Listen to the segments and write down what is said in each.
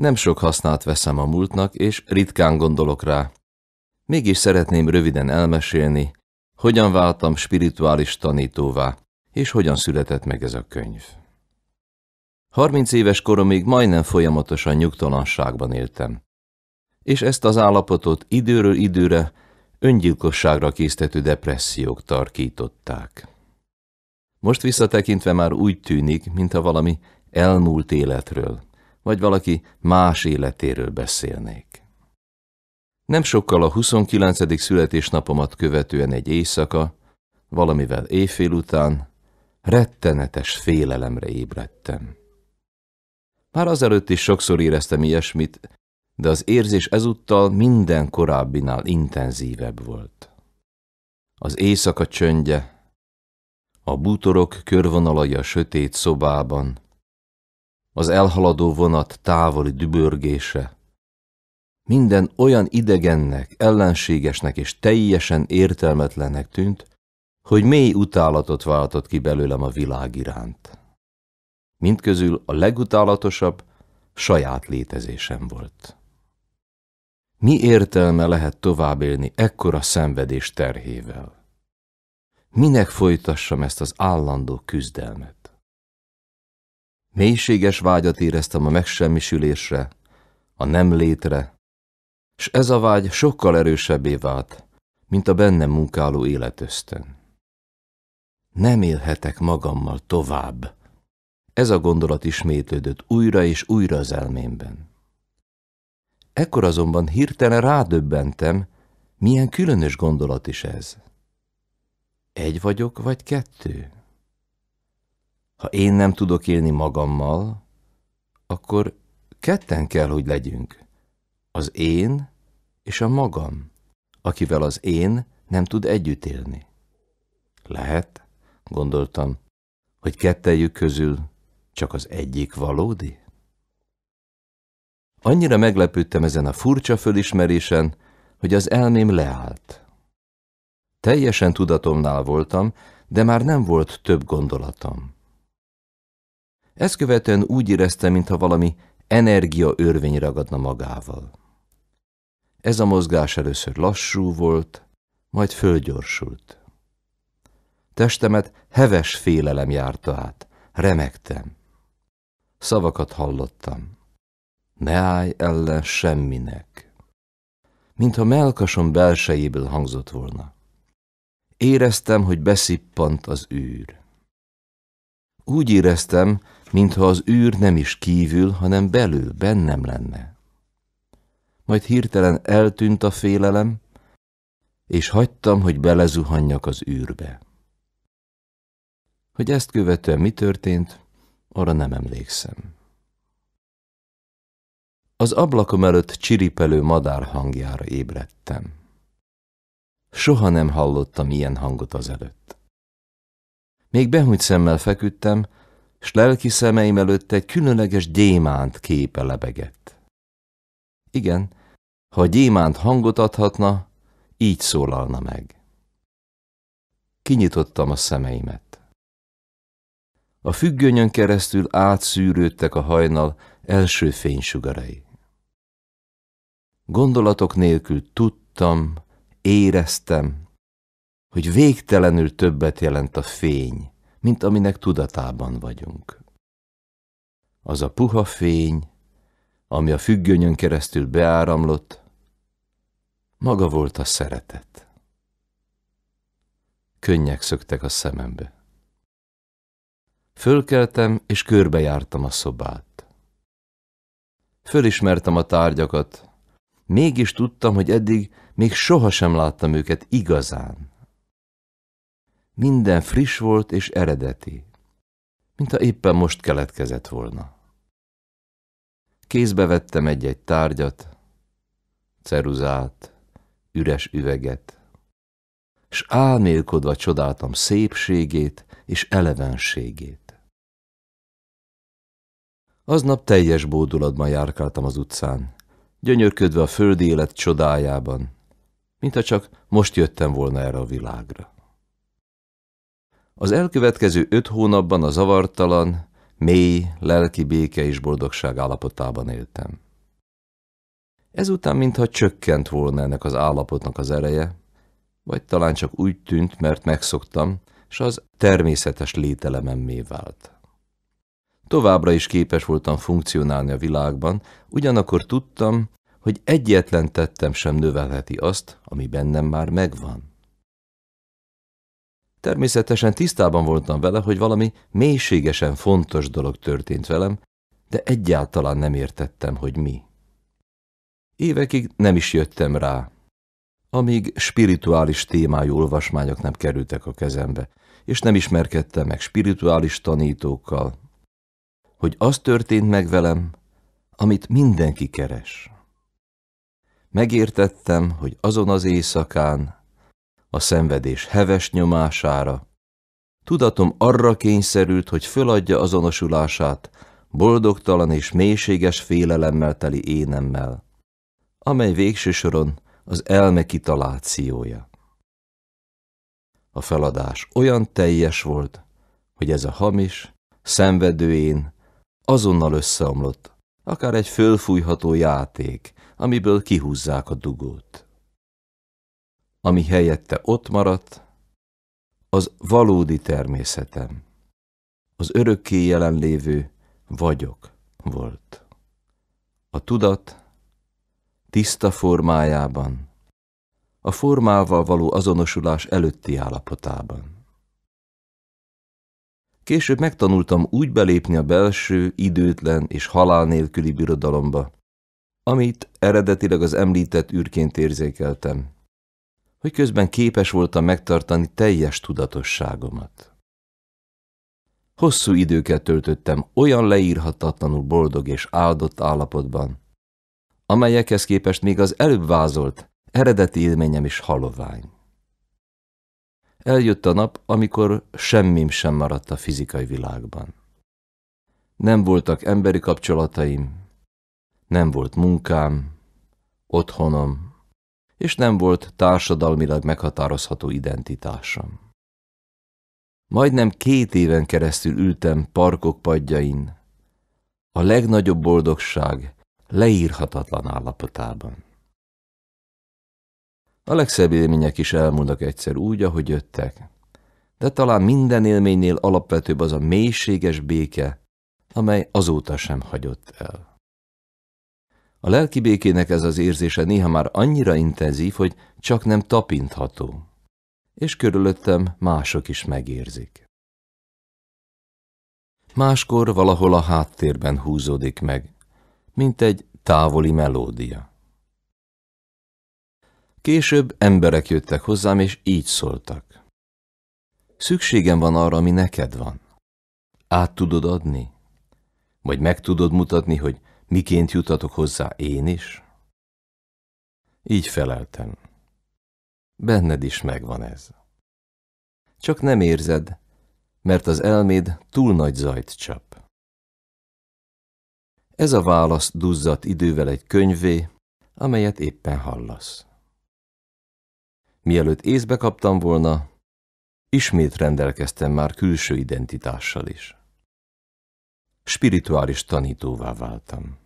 Nem sok hasznát veszem a múltnak, és ritkán gondolok rá. Mégis szeretném röviden elmesélni, hogyan váltam spirituális tanítóvá, és hogyan született meg ez a könyv. 30 éves koromig majdnem folyamatosan nyugtalanságban éltem. És ezt az állapotot időről időre öngyilkosságra késztető depressziók tarkították. Most visszatekintve már úgy tűnik, mintha valami elmúlt életről, vagy valaki más életéről beszélnék. Nem sokkal a 29. születésnapomat követően egy éjszaka, valamivel éjfél után, rettenetes félelemre ébredtem. Már azelőtt is sokszor éreztem ilyesmit, de az érzés ezúttal minden korábbinál intenzívebb volt. Az éjszaka csöndje, a bútorok körvonalai a sötét szobában, az elhaladó vonat távoli dübörgése, minden olyan idegennek, ellenségesnek és teljesen értelmetlennek tűnt, hogy mély utálatot váltott ki belőlem a világ iránt. Mindközül a legutálatosabb saját létezésem volt. Mi értelme lehet tovább élni ekkora szenvedés terhével? Minek folytassam ezt az állandó küzdelmet? Mélységes vágyat éreztem a megsemmisülésre, a nem létre, s ez a vágy sokkal erősebbé vált, mint a bennem munkáló életösztön. Nem élhetek magammal tovább. Ez a gondolat ismétlődött újra és újra az elmémben. Ekkor azonban hirtelen rádöbbentem, milyen különös gondolat is ez. Egy vagyok, vagy kettő? Ha én nem tudok élni magammal, akkor ketten kell, hogy legyünk. Az én és a magam, akivel az én nem tud együtt élni. Lehet, gondoltam, hogy kettejük közül csak az egyik valódi? Annyira meglepődtem ezen a furcsa fölismerésen, hogy az elmém leállt. Teljesen tudatomnál voltam, de már nem volt több gondolatom. Ezt követően úgy érezte, mintha valami energia örvény ragadna magával. Ez a mozgás először lassú volt, majd fölgyorsult. Testemet heves félelem járta át, remektem. Szavakat hallottam. Ne állj ellen semminek. Mintha melkasom belsejéből hangzott volna. Éreztem, hogy beszippant az űr. Úgy éreztem, mintha az űr nem is kívül, hanem belül, bennem lenne. Majd hirtelen eltűnt a félelem, és hagytam, hogy belezuhanjak az űrbe. Hogy ezt követően mi történt, arra nem emlékszem. Az ablakom előtt csiripelő madár hangjára ébredtem. Soha nem hallottam ilyen hangot azelőtt. Még behúgy szemmel feküdtem, s lelki szemeim előtt egy különleges gyémánt képe lebegett. Igen, ha a gyémánt hangot adhatna, így szólalna meg. Kinyitottam a szemeimet. A függönyön keresztül átszűrődtek a hajnal első fénysugarai. Gondolatok nélkül tudtam, éreztem, hogy végtelenül többet jelent a fény, mint aminek tudatában vagyunk. Az a puha fény, ami a függönyön keresztül beáramlott, maga volt a szeretet. Könnyek szöktek a szemembe. Fölkeltem és körbejártam a szobát. Fölismertem a tárgyakat, mégis tudtam, hogy eddig még sohasem láttam őket igazán. Minden friss volt és eredeti, mintha éppen most keletkezett volna. Kézbe vettem egy-egy tárgyat, ceruzát, üres üveget, s álmélkodva csodáltam szépségét és elevenségét. Aznap teljes bódulatban járkáltam az utcán, gyönyörködve a földi élet csodájában, mintha csak most jöttem volna erre a világra. Az elkövetkező öt hónapban a zavartalan, mély, lelki béke és boldogság állapotában éltem. Ezután mintha csökkent volna ennek az állapotnak az ereje, vagy talán csak úgy tűnt, mert megszoktam, és az természetes lételememmé vált. Továbbra is képes voltam funkcionálni a világban, ugyanakkor tudtam, hogy egyetlen tettem sem növelheti azt, ami bennem már megvan. Természetesen tisztában voltam vele, hogy valami mélységesen fontos dolog történt velem, de egyáltalán nem értettem, hogy mi. Évekig nem is jöttem rá, amíg spirituális témájú olvasmányok nem kerültek a kezembe, és nem ismerkedtem meg spirituális tanítókkal, hogy az történt meg velem, amit mindenki keres. Megértettem, hogy azon az éjszakán a szenvedés heves nyomására. Tudatom arra kényszerült, hogy föladja azonosulását boldogtalan és mélységes félelemmel teli énemmel, amely végső soron az elme kitalációja. A feladás olyan teljes volt, hogy ez a hamis, szenvedő én azonnal összeomlott, akár egy fölfújható játék, amiből kihúzzák a dugót ami helyette ott maradt, az valódi természetem, az örökké jelenlévő vagyok volt. A tudat tiszta formájában, a formával való azonosulás előtti állapotában. Később megtanultam úgy belépni a belső, időtlen és halál nélküli birodalomba, amit eredetileg az említett űrként érzékeltem, hogy közben képes voltam megtartani teljes tudatosságomat. Hosszú időket töltöttem olyan leírhatatlanul boldog és áldott állapotban, amelyekhez képest még az előbb vázolt, eredeti élményem is halovány. Eljött a nap, amikor semmim sem maradt a fizikai világban. Nem voltak emberi kapcsolataim, nem volt munkám, otthonom, és nem volt társadalmilag meghatározható identitásom. Majdnem két éven keresztül ültem parkok padjain, a legnagyobb boldogság leírhatatlan állapotában. A legszebb élmények is elmúlnak egyszer úgy, ahogy jöttek, de talán minden élménynél alapvetőbb az a mélységes béke, amely azóta sem hagyott el. A lelki békének ez az érzése néha már annyira intenzív, hogy csak nem tapintható. És körülöttem mások is megérzik. Máskor valahol a háttérben húzódik meg, mint egy távoli melódia. Később emberek jöttek hozzám, és így szóltak. Szükségem van arra, ami neked van. Át tudod adni? Vagy meg tudod mutatni, hogy miként jutatok hozzá én is? Így feleltem. Benned is megvan ez. Csak nem érzed, mert az elméd túl nagy zajt csap. Ez a válasz duzzat idővel egy könyvé, amelyet éppen hallasz. Mielőtt észbe kaptam volna, ismét rendelkeztem már külső identitással is. Spirituális tanítóvá váltam.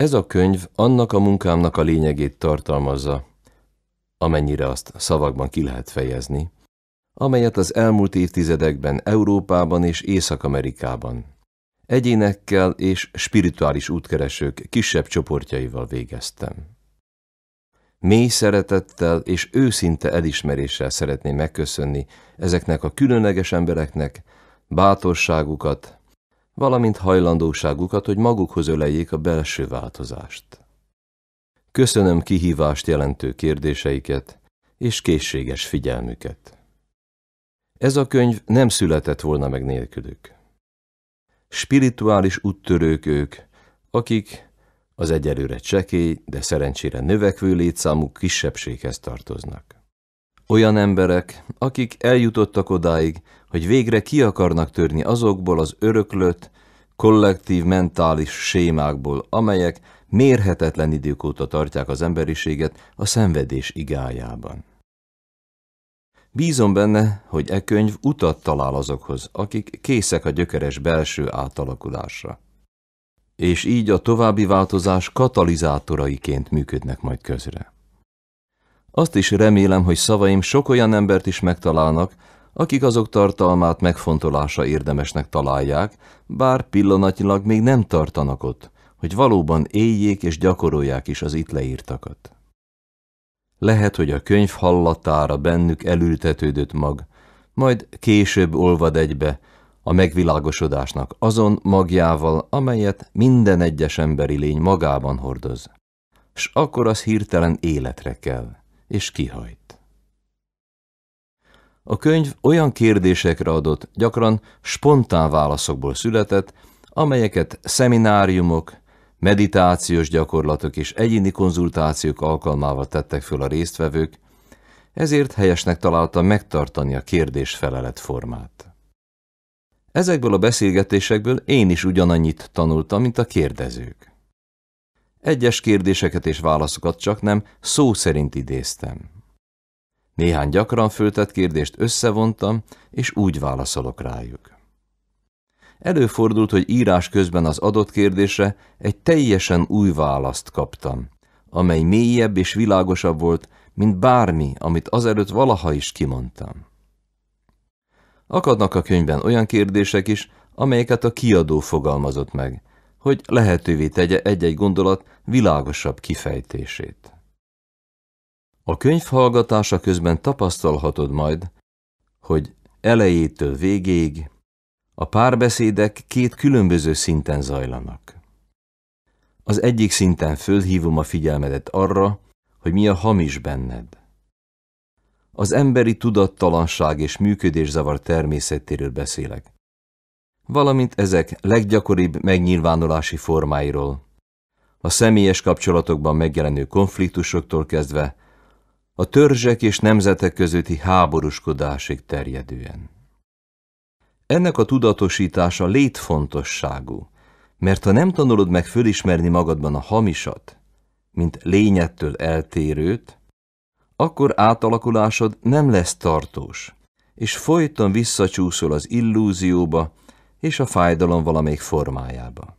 Ez a könyv annak a munkámnak a lényegét tartalmazza, amennyire azt szavakban ki lehet fejezni, amelyet az elmúlt évtizedekben Európában és Észak-Amerikában egyénekkel és spirituális útkeresők kisebb csoportjaival végeztem. Mély szeretettel és őszinte elismeréssel szeretném megköszönni ezeknek a különleges embereknek bátorságukat, valamint hajlandóságukat, hogy magukhoz öleljék a belső változást. Köszönöm kihívást jelentő kérdéseiket és készséges figyelmüket. Ez a könyv nem született volna meg nélkülük. Spirituális úttörők ők, akik az egyelőre csekély, de szerencsére növekvő létszámú kisebbséghez tartoznak. Olyan emberek, akik eljutottak odáig, hogy végre ki akarnak törni azokból az öröklött, kollektív mentális sémákból, amelyek mérhetetlen idők óta tartják az emberiséget a szenvedés igájában. Bízom benne, hogy e könyv utat talál azokhoz, akik készek a gyökeres belső átalakulásra. És így a további változás katalizátoraiként működnek majd közre. Azt is remélem, hogy szavaim sok olyan embert is megtalálnak, akik azok tartalmát megfontolása érdemesnek találják, bár pillanatnyilag még nem tartanak ott, hogy valóban éljék és gyakorolják is az itt leírtakat. Lehet, hogy a könyv hallatára bennük elültetődött mag, majd később olvad egybe a megvilágosodásnak azon magjával, amelyet minden egyes emberi lény magában hordoz. S akkor az hirtelen életre kell, és kihajt. A könyv olyan kérdésekre adott, gyakran spontán válaszokból született, amelyeket szemináriumok, meditációs gyakorlatok és egyéni konzultációk alkalmával tettek föl a résztvevők, ezért helyesnek találta megtartani a kérdés-felelet formát. Ezekből a beszélgetésekből én is ugyanannyit tanultam, mint a kérdezők. Egyes kérdéseket és válaszokat csak nem szó szerint idéztem. Néhány gyakran föltett kérdést összevontam, és úgy válaszolok rájuk. Előfordult, hogy írás közben az adott kérdésre egy teljesen új választ kaptam, amely mélyebb és világosabb volt, mint bármi, amit azelőtt valaha is kimondtam. Akadnak a könyvben olyan kérdések is, amelyeket a kiadó fogalmazott meg, hogy lehetővé tegye egy-egy gondolat világosabb kifejtését. A könyv hallgatása közben tapasztalhatod majd, hogy elejétől végéig a párbeszédek két különböző szinten zajlanak. Az egyik szinten fölhívom a figyelmedet arra, hogy mi a hamis benned. Az emberi tudattalanság és működészavar természetéről beszélek, valamint ezek leggyakoribb megnyilvánulási formáiról, a személyes kapcsolatokban megjelenő konfliktusoktól kezdve a törzsek és nemzetek közötti háborúskodásig terjedően. Ennek a tudatosítása létfontosságú, mert ha nem tanulod meg fölismerni magadban a hamisat, mint lényettől eltérőt, akkor átalakulásod nem lesz tartós, és folyton visszacsúszol az illúzióba és a fájdalom valamelyik formájába.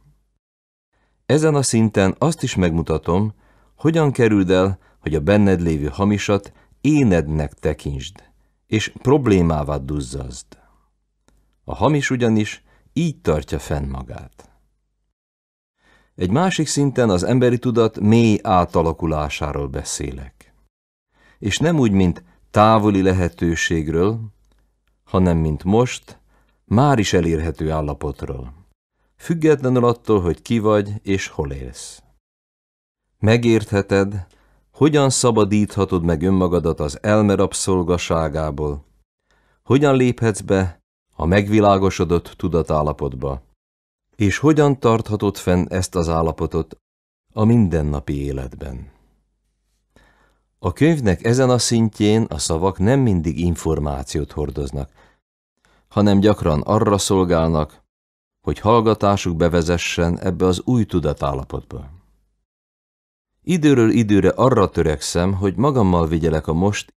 Ezen a szinten azt is megmutatom, hogyan kerüld el hogy a benned lévő hamisat énednek tekintsd, és problémává duzzazd. A hamis ugyanis így tartja fenn magát. Egy másik szinten az emberi tudat mély átalakulásáról beszélek. És nem úgy, mint távoli lehetőségről, hanem mint most, már is elérhető állapotról. Függetlenül attól, hogy ki vagy és hol élsz. Megértheted, hogyan szabadíthatod meg önmagadat az elme rabszolgaságából? Hogyan léphetsz be a megvilágosodott tudatállapotba? És hogyan tarthatod fenn ezt az állapotot a mindennapi életben? A könyvnek ezen a szintjén a szavak nem mindig információt hordoznak, hanem gyakran arra szolgálnak, hogy hallgatásuk bevezessen ebbe az új tudatállapotba. Időről időre arra törekszem, hogy magammal vigyelek a most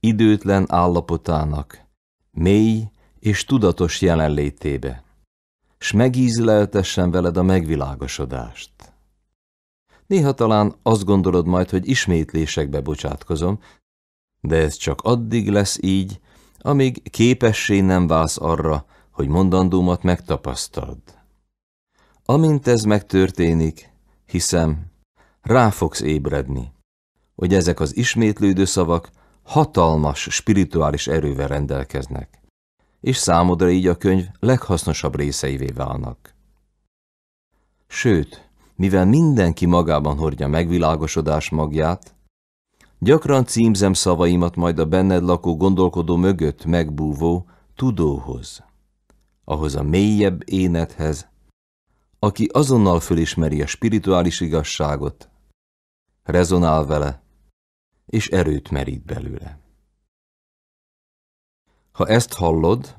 időtlen állapotának, mély és tudatos jelenlétébe, s megízleltessen veled a megvilágosodást. Néha talán azt gondolod majd, hogy ismétlésekbe bocsátkozom, de ez csak addig lesz így, amíg képessé nem válsz arra, hogy mondandómat megtapasztald. Amint ez megtörténik, hiszem, rá fogsz ébredni, hogy ezek az ismétlődő szavak hatalmas spirituális erővel rendelkeznek, és számodra így a könyv leghasznosabb részeivé válnak. Sőt, mivel mindenki magában hordja megvilágosodás magját, gyakran címzem szavaimat majd a benned lakó gondolkodó mögött megbúvó tudóhoz, ahhoz a mélyebb énethez, aki azonnal fölismeri a spirituális igazságot, rezonál vele, és erőt merít belőle. Ha ezt hallod,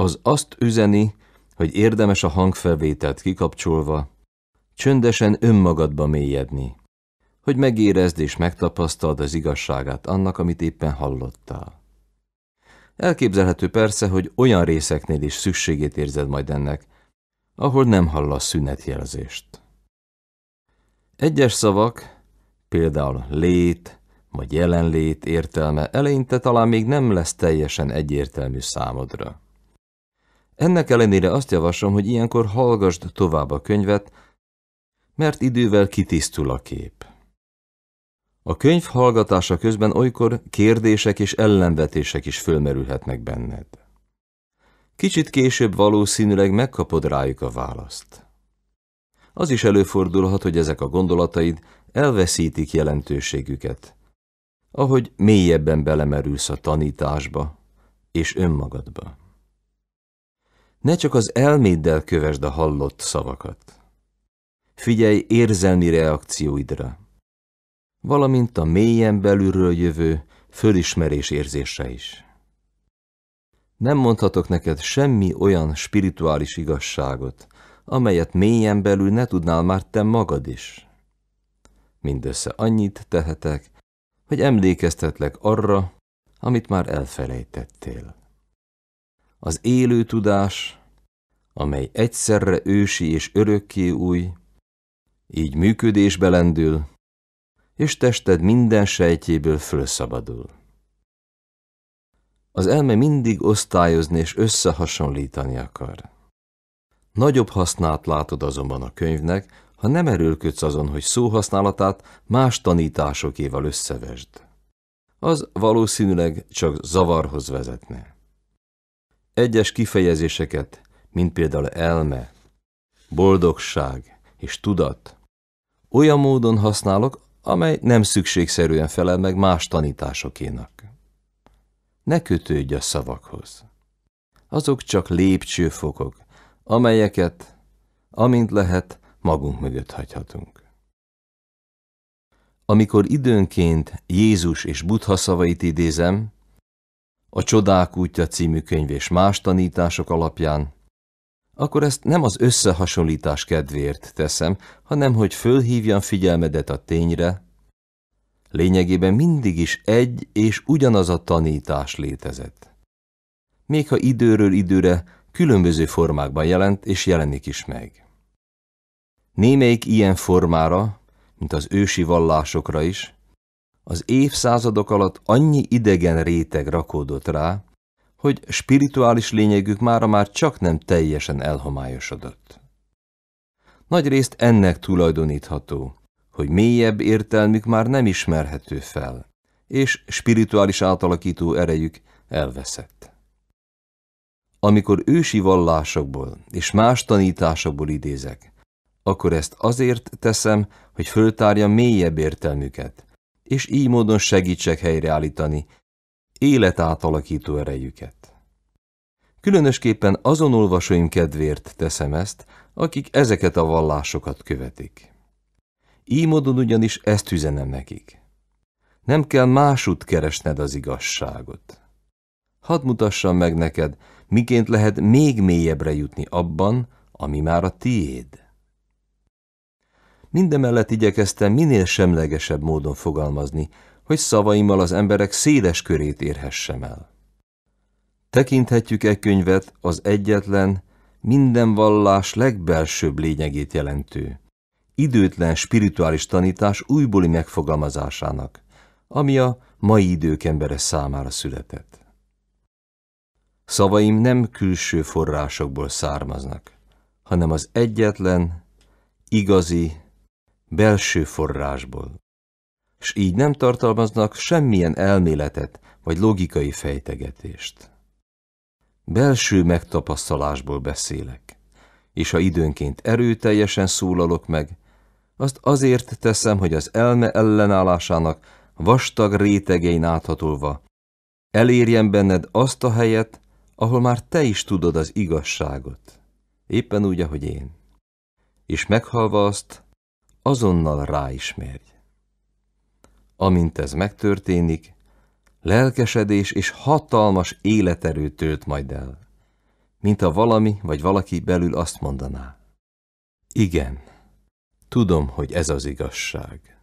Az azt üzeni, hogy érdemes a hangfelvételt kikapcsolva, csöndesen önmagadba mélyedni, hogy megérezd és megtapasztald az igazságát annak, amit éppen hallottál. Elképzelhető persze, hogy olyan részeknél is szükségét érzed majd ennek, ahol nem hallasz szünetjelzést. Egyes szavak, például lét vagy jelenlét értelme eleinte talán még nem lesz teljesen egyértelmű számodra. Ennek ellenére azt javaslom, hogy ilyenkor hallgassd tovább a könyvet, mert idővel kitisztul a kép. A könyv hallgatása közben olykor kérdések és ellenvetések is fölmerülhetnek benned. Kicsit később valószínűleg megkapod rájuk a választ. Az is előfordulhat, hogy ezek a gondolataid elveszítik jelentőségüket, ahogy mélyebben belemerülsz a tanításba és önmagadba. Ne csak az elméddel kövesd a hallott szavakat. Figyelj érzelmi reakcióidra, valamint a mélyen belülről jövő fölismerés érzése is. Nem mondhatok neked semmi olyan spirituális igazságot, amelyet mélyen belül ne tudnál már te magad is. Mindössze annyit tehetek, hogy emlékeztetlek arra, amit már elfelejtettél. Az élő tudás amely egyszerre ősi és örökké új, így működésbe lendül, és tested minden sejtjéből fölszabadul. Az elme mindig osztályozni és összehasonlítani akar. Nagyobb hasznát látod azonban a könyvnek, ha nem erőlködsz azon, hogy szóhasználatát más tanításokéval összevesd. Az valószínűleg csak zavarhoz vezetne. Egyes kifejezéseket mint például elme, boldogság és tudat, olyan módon használok, amely nem szükségszerűen felel meg más tanításokénak. Ne kötődj a szavakhoz. Azok csak lépcsőfokok, amelyeket, amint lehet, magunk mögött hagyhatunk. Amikor időnként Jézus és Buddha szavait idézem, a Csodák útja című könyv és más tanítások alapján, akkor ezt nem az összehasonlítás kedvéért teszem, hanem hogy fölhívjam figyelmedet a tényre, lényegében mindig is egy és ugyanaz a tanítás létezett. Még ha időről időre különböző formákban jelent és jelenik is meg. Némelyik ilyen formára, mint az ősi vallásokra is, az évszázadok alatt annyi idegen réteg rakódott rá, hogy spirituális lényegük mára már csak nem teljesen elhomályosodott. Nagy részt ennek tulajdonítható, hogy mélyebb értelmük már nem ismerhető fel, és spirituális átalakító erejük elveszett. Amikor ősi vallásokból és más tanításokból idézek, akkor ezt azért teszem, hogy föltárja mélyebb értelmüket, és így módon segítsek helyreállítani életátalakító erejüket. Különösképpen azon olvasóim kedvéért teszem ezt, akik ezeket a vallásokat követik. Így módon ugyanis ezt üzenem nekik. Nem kell másút keresned az igazságot. Hadd mutassam meg neked, miként lehet még mélyebbre jutni abban, ami már a tiéd. Mindemellett igyekeztem minél semlegesebb módon fogalmazni, hogy szavaimmal az emberek széles körét érhessem el. Tekinthetjük e könyvet az egyetlen, minden vallás legbelsőbb lényegét jelentő, időtlen spirituális tanítás újbóli megfogalmazásának, ami a mai idők embere számára született. Szavaim nem külső forrásokból származnak, hanem az egyetlen, igazi, belső forrásból, és így nem tartalmaznak semmilyen elméletet vagy logikai fejtegetést. Belső megtapasztalásból beszélek, és ha időnként erőteljesen szólalok meg, azt azért teszem, hogy az elme ellenállásának vastag rétegein áthatolva elérjen benned azt a helyet, ahol már te is tudod az igazságot, éppen úgy, ahogy én. És meghalva azt, azonnal ráismerj. Amint ez megtörténik, lelkesedés és hatalmas életerő tölt majd el, mint a valami vagy valaki belül azt mondaná. Igen, tudom, hogy ez az igazság.